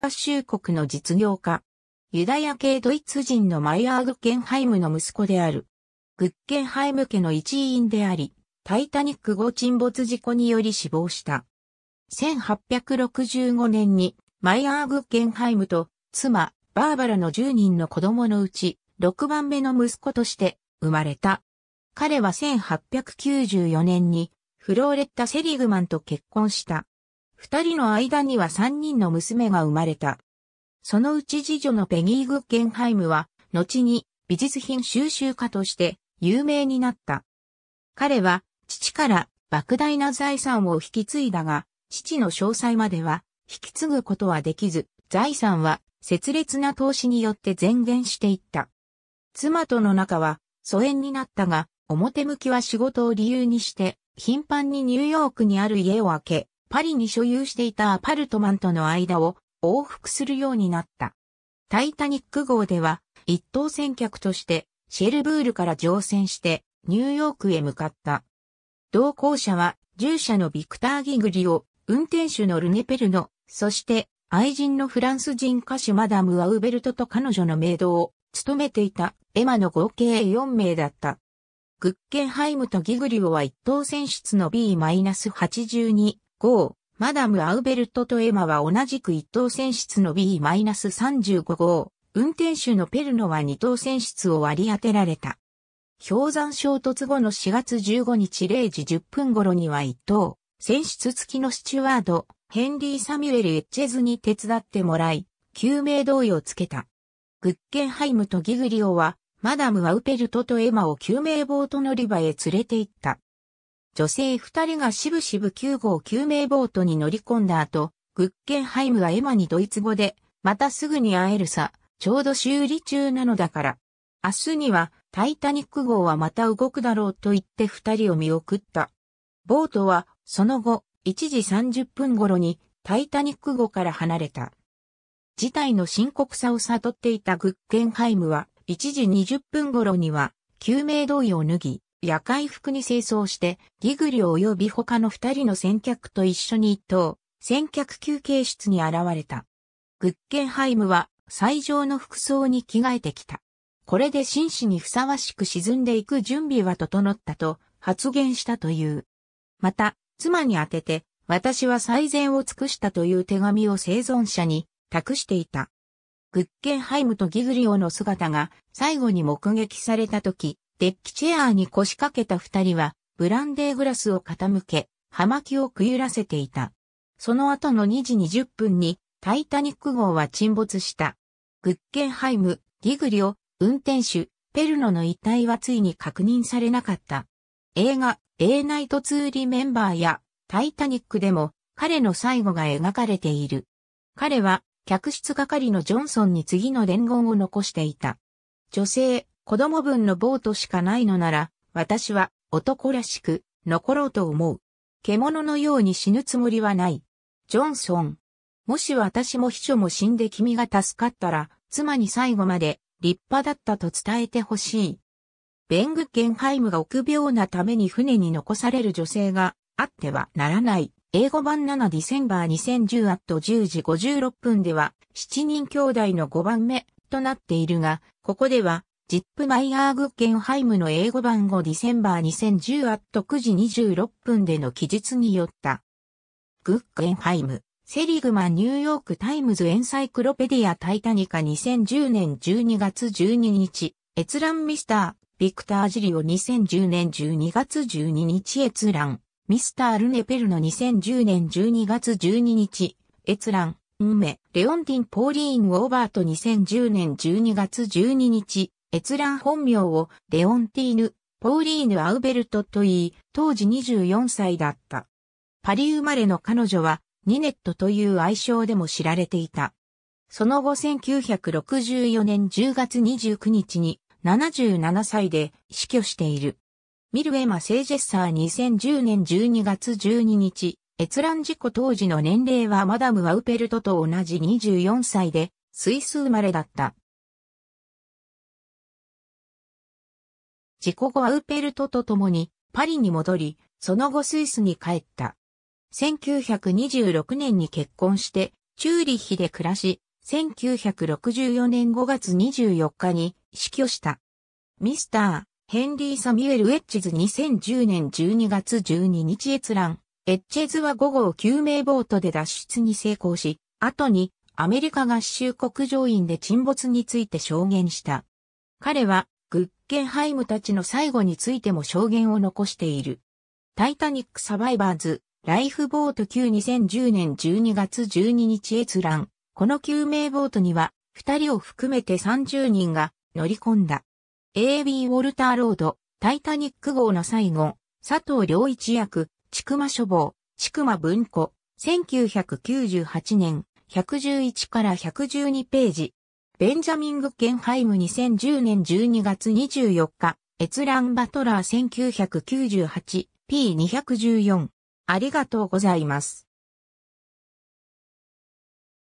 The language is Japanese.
合衆国の実業家。ユダヤ系ドイツ人のマイアー・グッケンハイムの息子である。グッケンハイム家の一員であり、タイタニック号沈没事故により死亡した。1865年にマイアー・グッケンハイムと妻、バーバラの10人の子供のうち6番目の息子として生まれた。彼は1894年にフローレッタ・セリグマンと結婚した。二人の間には三人の娘が生まれた。そのうち次女のペギー・グッゲンハイムは、後に美術品収集家として有名になった。彼は父から莫大な財産を引き継いだが、父の詳細までは引き継ぐことはできず、財産は切烈な投資によって前言していった。妻との仲は疎遠になったが、表向きは仕事を理由にして、頻繁にニューヨークにある家を開け、パリに所有していたアパルトマンとの間を往復するようになった。タイタニック号では一等船客としてシェルブールから乗船してニューヨークへ向かった。同行者は従者のビクター・ギグリオ、運転手のルネペルノ、そして愛人のフランス人歌手マダム・アウベルトと彼女のメイドを務めていたエマの合計4名だった。グッケンハイムとギグリオは一等船室の B-82 号、マダム・アウベルトとエマは同じく一等船室の B-35 号、運転手のペルノは二等船室を割り当てられた。氷山衝突後の4月15日0時10分頃には一等、船室付きのスチュワード、ヘンリー・サミュエル・エッチェズに手伝ってもらい、救命胴衣をつけた。グッケンハイムとギグリオは、マダム・アウペルトとエマを救命ボート乗り場へ連れて行った。女性二人がしぶしぶ9号救命ボートに乗り込んだ後、グッケンハイムはエマにドイツ語で、またすぐに会えるさ、ちょうど修理中なのだから。明日にはタイタニック号はまた動くだろうと言って二人を見送った。ボートはその後1時30分頃にタイタニック号から離れた。事態の深刻さを悟っていたグッケンハイムは1時20分頃には救命胴衣を脱ぎ、夜会服に清掃して、ギグリオ及び他の二人の先客と一緒に一等、先客休憩室に現れた。グッケンハイムは、最上の服装に着替えてきた。これで紳士にふさわしく沈んでいく準備は整ったと発言したという。また、妻に宛てて、私は最善を尽くしたという手紙を生存者に託していた。グッケンハイムとギグリオの姿が最後に目撃された時、デッキチェアーに腰掛けた二人は、ブランデーグラスを傾け、葉巻をくゆらせていた。その後の2時20分に、タイタニック号は沈没した。グッケンハイム、ディグリオ、運転手、ペルノの遺体はついに確認されなかった。映画、エーナイトツーリメンバーや、タイタニックでも、彼の最後が描かれている。彼は、客室係のジョンソンに次の伝言を残していた。女性、子供分のボートしかないのなら、私は男らしく残ろうと思う。獣のように死ぬつもりはない。ジョンソン。もし私も秘書も死んで君が助かったら、妻に最後まで立派だったと伝えてほしい。ベングケンハイムが臆病なために船に残される女性があってはならない。英語版7ディセンバー2010アット10時56分では、7人兄弟の5番目となっているが、ここではジップマイヤー・グッゲンハイムの英語版5ディセンバー2010アット9時26分での記述によった。グッゲンハイム、セリグマニューヨークタイムズエンサイクロペディアタイタニカ2010年12月12日、閲覧ミスター、ビクター・ジリオ2010年12月12日閲覧、ミスター・ルネペルの2010年12月12日、閲覧、運命、レオンティン・ポーリーン・ウォーバート2010年12月12日、閲覧本名をレオンティーヌ・ポーリーヌ・アウベルトと言い、当時24歳だった。パリ生まれの彼女は、ニネットという愛称でも知られていた。その後1964年10月29日に77歳で死去している。ミルエマ・セージェッサー2010年12月12日、閲覧事故当時の年齢はマダム・ワウペルトと同じ24歳で、スイス生まれだった。事故後アウペルトと共にパリに戻り、その後スイスに帰った。1926年に結婚して、チューリッヒで暮らし、1964年5月24日に死去した。ミスター、ヘンリー・サミュエル・ウェッチズ2010年12月12日閲覧。エッチェズは午後を救命ボートで脱出に成功し、後にアメリカ合衆国上院で沈没について証言した。彼はケンハイムたちの最後についても証言を残している。タイタニックサバイバーズ、ライフボート級2010年12月12日閲覧。この救命ボートには、二人を含めて30人が乗り込んだ。AB ウォルターロード、タイタニック号の最後、佐藤良一役、ちくま書房、ちくま文庫、1998年、111から112ページ、ベンジャミン・グッケンハイム2010年12月24日、閲覧バトラー 1998P214。ありがとうございます。